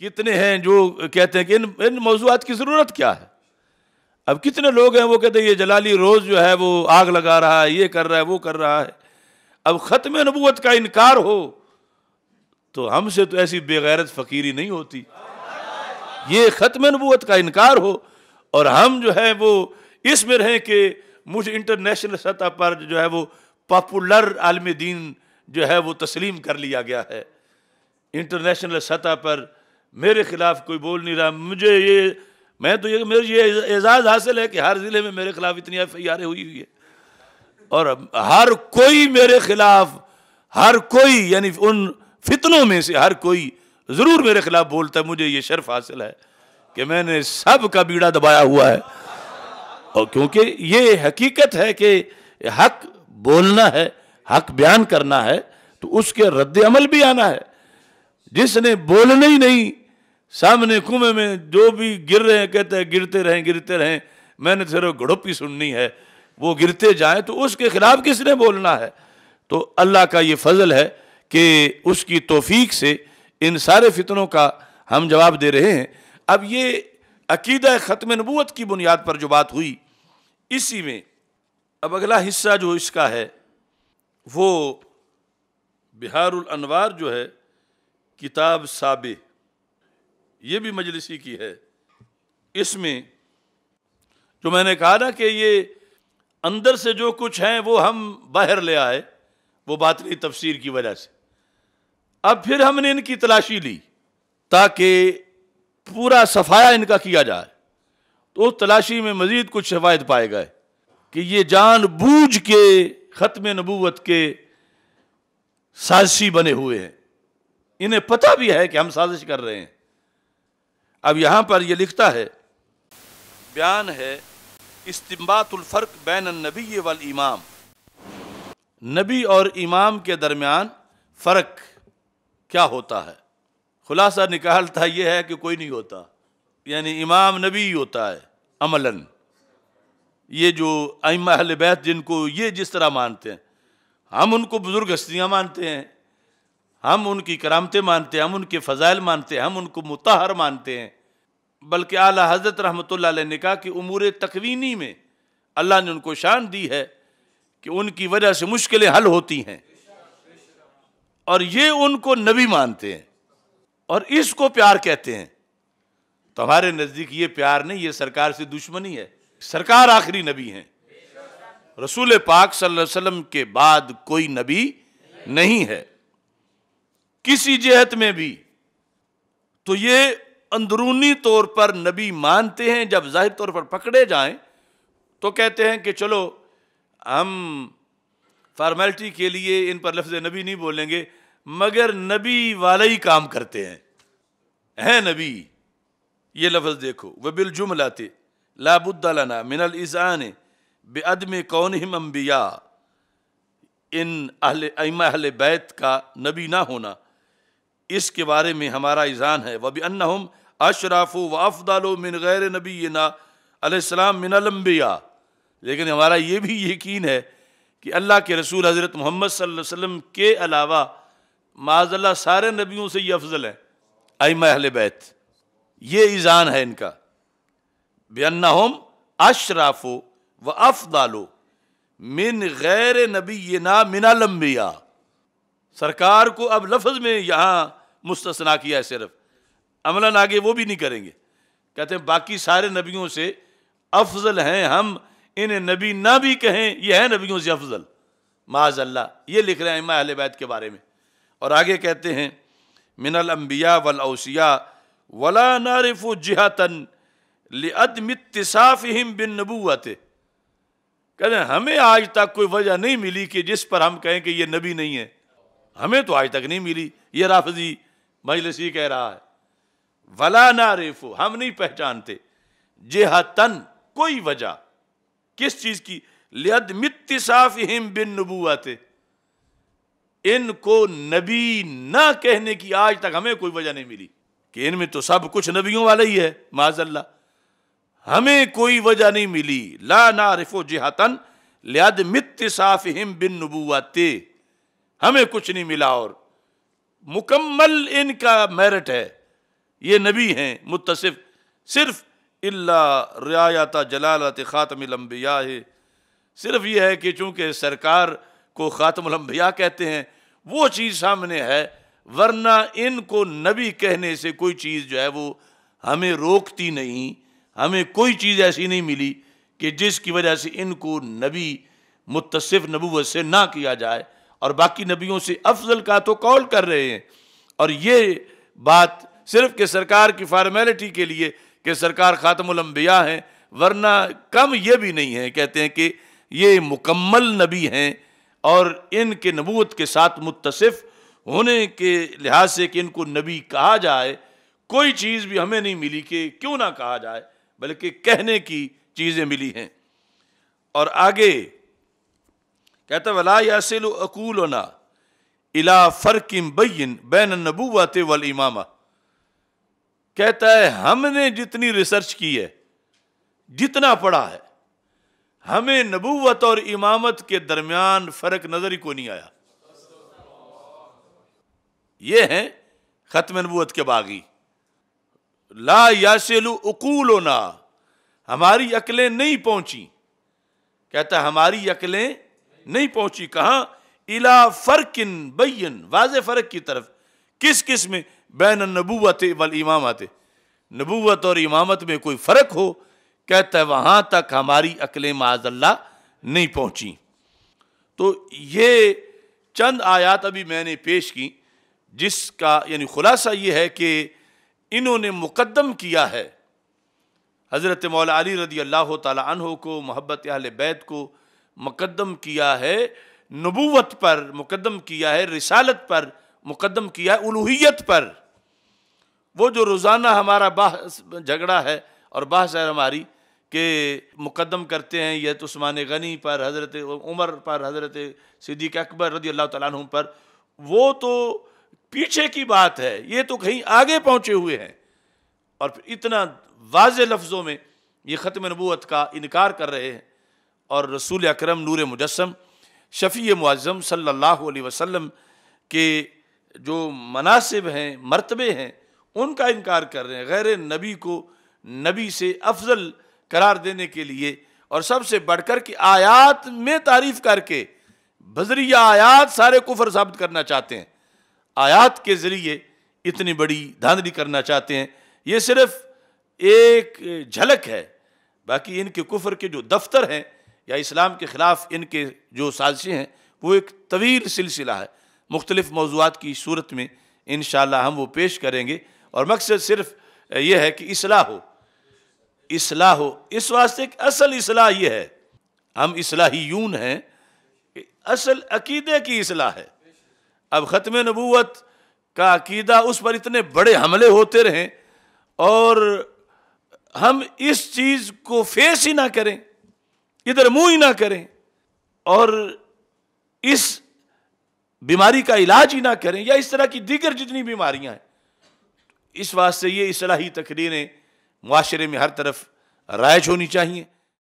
कितने हैं जो कहते हैं कि इन इन मौजूद की ज़रूरत क्या है अब कितने लोग हैं वो कहते हैं ये जलाली रोज़ जो है वो आग लगा रहा है ये कर रहा है वो कर रहा है अब ख़त्म नबूत का इनकार हो तो हमसे तो ऐसी बेगैरत फ़कीरी नहीं होती ये ख़त्म नबूत का इनकार हो और हम जो है वो इसमें रहें कि मुझे इंटरनेशनल सतह पर जो है वो पॉपुलर आलम दीन जो है वो तस्लीम कर लिया गया है इंटरनेशनल सतह पर मेरे खिलाफ कोई बोल नहीं रहा मुझे ये मैं तो ये मेरे ये एजाज़ हासिल है कि हर ज़िले में मेरे खिलाफ इतनी एफ आई आर हुई हुई है और हर कोई मेरे खिलाफ हर कोई यानी उन फितनों में से हर कोई ज़रूर मेरे खिलाफ बोलता है मुझे ये शर्फ हासिल है कि मैंने सब का बीड़ा दबाया हुआ है और क्योंकि ये हकीकत है कि हक बोलना है हक बयान करना है तो उसके रद्द अमल भी आना है जिसने बोलने ही नहीं सामने कुएं में जो भी गिर रहे हैं कहते हैं गिरते रहें गिरते रहें मैंने फिर घड़ोपी सुननी है वो गिरते जाए तो उसके खिलाफ किसने बोलना है तो अल्लाह का ये फजल है कि उसकी तोफीक से इन सारे फितनों का हम जवाब दे रहे हैं अब ये अकीद ख़त्म नबूत की बुनियाद पर जो बात हुई इसी में अब अगला हिस्सा जो इसका है वो बिहार अनवार जो है किताब साबे ये भी मजलिसी की है इसमें जो मैंने कहा ना कि ये अंदर से जो कुछ हैं वो हम बाहर ले आए वो बातनी तफसीर की वजह से अब फिर हमने इनकी तलाशी ली ताकि पूरा सफाया इनका किया जाए तो उस तलाशी में मज़ीद कुछ शवायद पाए गए कि ये जान बूझ के ख़त्म नबूत के साजसी बने हुए हैं इन्हें पता भी है कि हम साजिश कर रहे हैं अब यहां पर यह लिखता है बयान है फर्क बैन नबी वल इमाम नबी और इमाम के दरमियान फ़र्क क्या होता है खुलासा निकालता यह है कि कोई नहीं होता यानी इमाम नबी ही होता है अमलन ये जो अहल बैत जिनको ये जिस तरह मानते हैं हम उनको बुज़ुर्ग हस्तियां मानते हैं हम उनकी करामतें मानते हैं हम उनके फ़जाइल मानते हैं हम उनको मुतहर मानते हैं बल्कि आला हज़रत रहमत ने कहा कि उमूर तकवीनी में अल्लाह ने उनको शान दी है कि उनकी वजह से मुश्किलें हल होती हैं और ये उनको नबी मानते हैं और इसको प्यार कहते हैं तो हमारे नज़दीक ये प्यार नहीं ये सरकार से दुश्मनी है सरकार आखिरी नबी हैं रसूल पाक सल्लल्लाहु अलैहि वसल्लम के बाद कोई नबी नहीं है किसी जहत में भी तो ये अंदरूनी तौर पर नबी मानते हैं जब जाहिर तौर पर पकड़े जाएं तो कहते हैं कि चलो हम फॉर्मेलिटी के लिए इन पर लफ्ज़ नबी नहीं बोलेंगे मगर नबी वाला ही काम करते हैं हैं नबी ये लफ्ज़ देखो वह बिल लाते थे मिनल इज़ान बेअदम कौन हिम अम्बिया इन अहल अहल बैत का नबी ना होना इसके बारे में हमारा ईज़ान है वबी अनहम अशराफ़ो व अफदालो मिन गैर नबी अलैहिस्सलाम मिन अलम्बिया लेकिन हमारा ये भी यकीन है कि अल्लाह के रसूल हज़रत मोहम्मद वसल्लम के अलावा माजल्ला सारे नबियों से ये अफजल हैं आई महल बैत ये ईज़ान है इनका अन्ना हम अशराफ़ो व अफदालो मिन गैर नबी ना मिना लम्बिया सरकार को अब लफ्ज़ में यहाँ मुस्तना किया है सिर्फ अमला आगे वो भी नहीं करेंगे कहते हैं बाकी सारे नबियों से अफजल हैं हम इन्हें नबी ना भी कहें ये है नबियों से अफजल माज़ल्ला ये लिख रहे हैं इमा अहलबैत के बारे में और आगे कहते हैं मिनल अम्बिया वल अवसिया वला नारिफ जिहातन हिम बिन नबूत कहते हमें आज तक कोई वजह नहीं मिली कि जिस पर हम कहें कि ये नबी नहीं है हमें तो आज तक नहीं मिली ये राफजी मजलसी कह रहा है वला ना रेफो हम नहीं पहचानते जेहतन कोई वजह किस चीज की लियद साफ हिम बिन नबुआ इनको नबी ना कहने की आज तक हमें कोई वजह नहीं मिली कि इनमें तो सब कुछ नबियों वाला ही है माजल्ला हमें कोई वजह नहीं मिली ला नारिफो जिहातन लियाद मित्ति साफ हिम बिन नबुआते हमें कुछ नहीं मिला और मुकम्मल इनका मेरिट है ये नबी हैं मुतसिफ़ सिर्फ इल्ला रियायत जलालत लम्बिया है सिर्फ ये है कि चूंकि सरकार को खातम लम्बिया कहते हैं वो चीज़ सामने है वरना इनको नबी कहने से कोई चीज़ जो है वो हमें रोकती नहीं हमें कोई चीज़ ऐसी नहीं मिली कि जिसकी वजह से इनको नबी मुतसिफ़ नबूत से ना किया जाए और बाकी नबियों से अफजल का तो कौल कर रहे हैं और ये बात सिर्फ के सरकार की फार्मेलिटी के लिए कि सरकार ख़ातमलम्बिया हैं वरना कम ये भी नहीं है कहते हैं कि ये मुकम्मल नबी हैं और इनके नबूत के साथ मुतसिफ़ होने के लिहाज से कि इनको नबी कहा जाए कोई चीज़ भी हमें नहीं मिली कि क्यों ना कहा जाए बल्कि कहने की चीज़ें मिली हैं और आगे कहता वला यासिल अकूलना इला फ़र्किम बैन बैन नबूवत वल इमामा कहता है हमने जितनी रिसर्च की है जितना पढ़ा है हमें नबूवत और इमामत के दरमियान फ़र्क नज़र ही को नहीं आया ये हैं ख़त्म नबूत के बागी ला यासिलु ना हमारी अकलें नहीं पहुंची कहता हमारी अकलें नहीं पहुंची कहा इला फर्किन बैन वाज फ़र्क की तरफ किस किस में बैन नबूत वल इमामत नबूत और इमामत में कोई फ़र्क हो कहता है वहाँ तक हमारी अकल माजल्ला नहीं पहुंची तो ये चंद आयात अभी मैंने पेश की जिसका यानी ख़ुलासा ये है कि इन्होंने मुकदम किया है हज़रत मौला अली रदी अल्लाह तह को मोहब्बत अहल बैत को मुकदम किया है नबूवत पर मुकदम किया है रिसालत पर मुकदम किया है उलूहियत पर वो जो रोज़ाना हमारा बहस झगड़ा है और बहस है हमारी के मुकदम करते हैं यह तो उस्मान गनी पर हज़रत उमर पर हज़रत सिद्दीक अकबर रदी अल्लाह तुम पर वो तो पीछे की बात है ये तो कहीं आगे पहुँचे हुए हैं और इतना वाज लफ्ज़ों में ये ख़त्म नबूत का इनकार कर रहे हैं और रसूल अकरम नूर मुजस्म शफ़ी मुआज़म सल्ला वसम के जो मनासिब हैं मरतबे हैं उनका इनकार कर रहे हैं गैर नबी को नबी से अफजल करार देने के लिए और सबसे बढ़कर के आयात में तारीफ़ करके बजरिया आयात सारे कुफर साबित करना चाहते हैं आयात के ज़रिए इतनी बड़ी धांधली करना चाहते हैं ये सिर्फ़ एक झलक है बाकी इनके कुफर के जो दफ्तर हैं या इस्लाम के ख़िलाफ़ इनके जो साजिशें हैं वो एक तवील सिलसिला है मुख्तलिफ़ मौजूद की सूरत में इन हम वो पेश करेंगे और मकसद सिर्फ ये है कि इसलाह हो इसलाह हो इस वास्ते कि असल असलाह ये है हम यून हैं असल अकीदे की असलाह है अब ख़त्म नबूत का अकीदा उस पर इतने बड़े हमले होते रहें और हम इस चीज़ को फेस ही ना करें इधर मुंह ही ना करें और इस बीमारी का इलाज ही ना करें या इस तरह की दीगर जितनी बीमारियां हैं इस वास्ते ये इसलाही तकरीरें माशरे में हर तरफ राइज होनी चाहिए